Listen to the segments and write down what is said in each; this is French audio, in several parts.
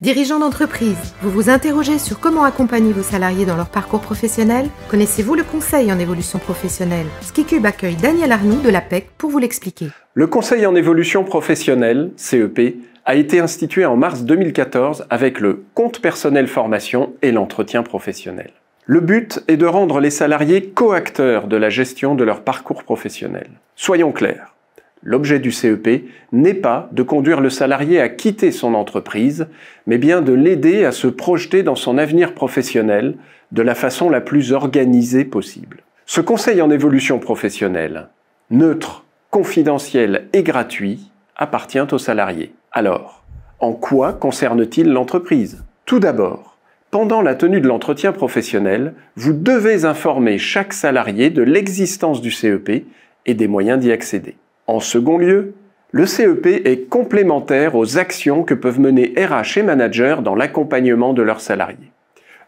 Dirigeant d'entreprise, vous vous interrogez sur comment accompagner vos salariés dans leur parcours professionnel Connaissez-vous le conseil en évolution professionnelle Skicube accueille Daniel Arnoux de l'APEC pour vous l'expliquer. Le conseil en évolution professionnelle, CEP, a été institué en mars 2014 avec le compte personnel formation et l'entretien professionnel. Le but est de rendre les salariés coacteurs de la gestion de leur parcours professionnel. Soyons clairs, L'objet du CEP n'est pas de conduire le salarié à quitter son entreprise, mais bien de l'aider à se projeter dans son avenir professionnel de la façon la plus organisée possible. Ce conseil en évolution professionnelle, neutre, confidentiel et gratuit, appartient au salarié. Alors, en quoi concerne-t-il l'entreprise Tout d'abord, pendant la tenue de l'entretien professionnel, vous devez informer chaque salarié de l'existence du CEP et des moyens d'y accéder. En second lieu, le CEP est complémentaire aux actions que peuvent mener RH et managers dans l'accompagnement de leurs salariés.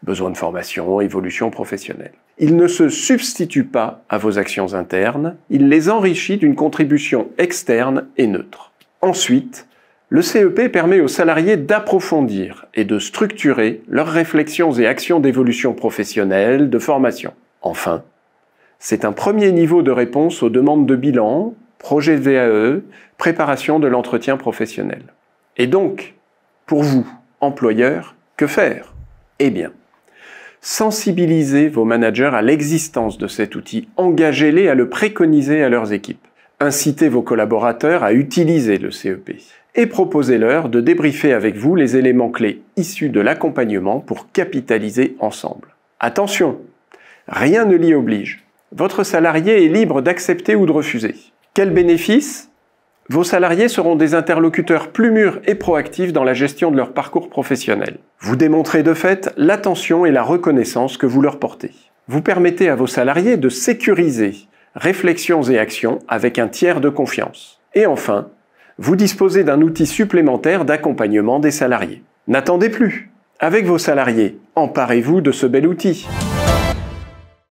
Besoin de formation, évolution professionnelle. Il ne se substitue pas à vos actions internes, il les enrichit d'une contribution externe et neutre. Ensuite, le CEP permet aux salariés d'approfondir et de structurer leurs réflexions et actions d'évolution professionnelle, de formation. Enfin, c'est un premier niveau de réponse aux demandes de bilan, projet VAE, e, préparation de l'entretien professionnel. Et donc, pour vous, employeurs, que faire Eh bien, sensibilisez vos managers à l'existence de cet outil, engagez-les à le préconiser à leurs équipes, incitez vos collaborateurs à utiliser le CEP et proposez-leur de débriefer avec vous les éléments clés issus de l'accompagnement pour capitaliser ensemble. Attention, rien ne l'y oblige. Votre salarié est libre d'accepter ou de refuser. Quel bénéfice Vos salariés seront des interlocuteurs plus mûrs et proactifs dans la gestion de leur parcours professionnel. Vous démontrez de fait l'attention et la reconnaissance que vous leur portez. Vous permettez à vos salariés de sécuriser réflexions et actions avec un tiers de confiance. Et enfin, vous disposez d'un outil supplémentaire d'accompagnement des salariés. N'attendez plus. Avec vos salariés, emparez-vous de ce bel outil.